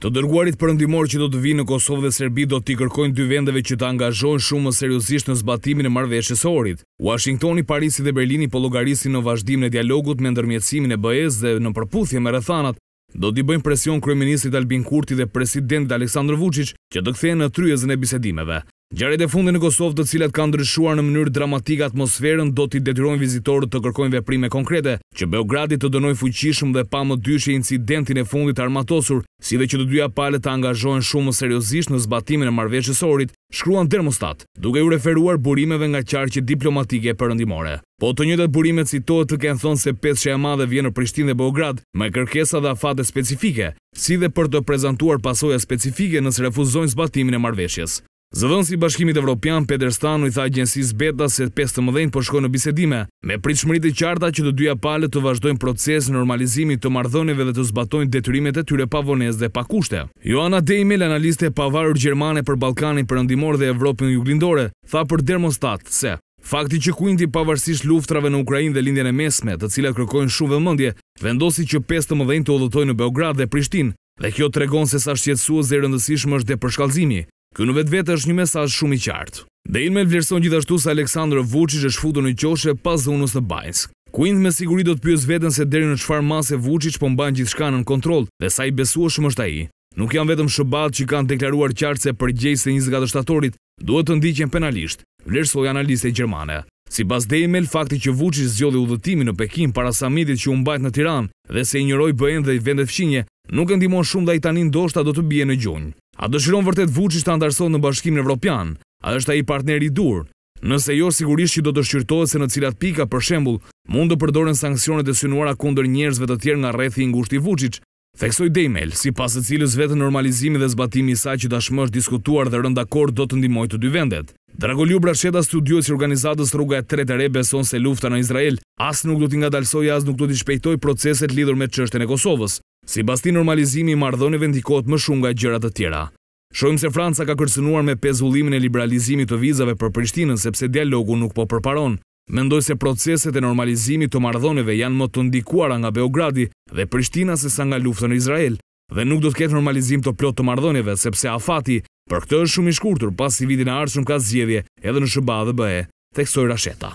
Të dërguarit përëndimor që do të vinë në Kosovë dhe Serbi do t'i kërkojnë dy vendeve që të angazhojnë shumë më seriosisht në zbatimin e marveshës orit. Washingtoni, Parisi dhe Berlini po logarisi në vazhdim në dialogut me ndërmjetësimin e bëhez dhe në përputhje me rëthanat, do t'i bëjnë presion kërëministit Albin Kurti dhe presidentit Aleksandr Vucic që të kthejnë në tryezën e bisedimeve. Gjarët e fundi në Kosovë të cilat ka ndryshuar në mënyrë dramatik atmosferën do t'i detyrojnë vizitorët të kërkojnë veprime konkrete, që Beogradi të dënojnë fuqishëm dhe pa më dyshe incidentin e fundit armatosur, si dhe që të dyja pale të angazhojnë shumë seriosisht në zbatimin e marveqësorit, shkruan dermostat, duke ju referuar burimeve nga qarqit diplomatike përëndimore. Po të njëtët burimet citohet të kënë thonë se peshe e madhe vjenë në Prishtin dhe Beograd me kërkesa dhe afate specifike, si dhe për të prezentuar pasoja specifike nësë refuzojnë zbatimin e marveshjes. Zëdhënës i bashkimit Evropian, Peder Stanu i tha agjensis Beta se 15 përshkoj po në bisedime, me pritë shmërit qarta që të dyja pale të vazhdojnë proces në normalizimi të mardhoneve dhe të zbatojnë detyrimet e tyre pavones dhe pakushte. Joana Dejmel, analiste pavarur Gjermane për Balkani për ndimor dhe Evropën juglindore, tha për dermostat se fakti që kuinti pavarësisht luftrave në Ukrajin dhe lindjene mesme të cilat kërkojnë shumë dhe mëndje, vendosi që 15 të odhëtojnë në Beograd dhe Prishtin, dhe kjo të regon se sa shqetsuë zërëndësishmë është dhe Ky në vetë vetë është një mesaj shumë i qartë. Dhe inë vlerëson gjithashtu se Aleksandr Vucic është futur në qoshe pas zonës të Bajnsk. Quint me siguri do të pyës vetën se deri në qëfar mase Vucic po mbajnë gjithë shka në kontrol dhe sa i besu është mështë a i. Nuk janë vetëm shëbat që kanë deklaruar qartë se për gjejtë se 24 shtatorit duhet të ndiqen penalisht, vlerësoj analiste i Gjermane. Si bas dhe email, fakti që Vucic zjodhi udhëtimi në Pekin para samitit që u umbajt në Tiran dhe se i njëroj bëhen dhe i vendet fshinje, nuk e ndimon shumë dhe i tanin do shta do të bje në gjunjë. A dëshiron vërtet Vucic të andarson në bashkim në Evropian? A është a i partneri dur? Nëse jo, sigurisht që do të shqyrtohet se në cilat pika, për shembul, mund të përdoren sankcionet e synuara kunder njerëzve të tjerë nga rethi ngushti Vucic, theksoj Dejmel, si pasë cilës vetë normalizimi dhe zbatimi sa që dashmë është diskutuar dhe rënda kor do të ndimoj të dy vendet. Drago Brasheta, studios i organizatës rruga e tre të re beson se lufta në Izrael, asë nuk do t'inga dalsoj, asë nuk do t'i shpejtoj proceset lidur me qështën e Kosovës, si basti normalizimi i mardhoni vendikot më shumë nga gjërat të tjera. Shohim se Franca ka kërcenuar me pezullimin e liberalizimi të vizave për Prishtinën, sepse dialogu nuk po përparon. Mendoj se proceset e normalizimi të mardhoneve janë më të ndikuara nga Beogradi dhe Prishtina se sa nga luftën në Izrael, dhe nuk do të ketë normalizim të plot të mardhoneve, sepse afati Për këtë është shumë i shkurtur pasi vitin e ardhshëm ka zgjedhje edhe në shëba dhe BE. Theksoi Rasheta.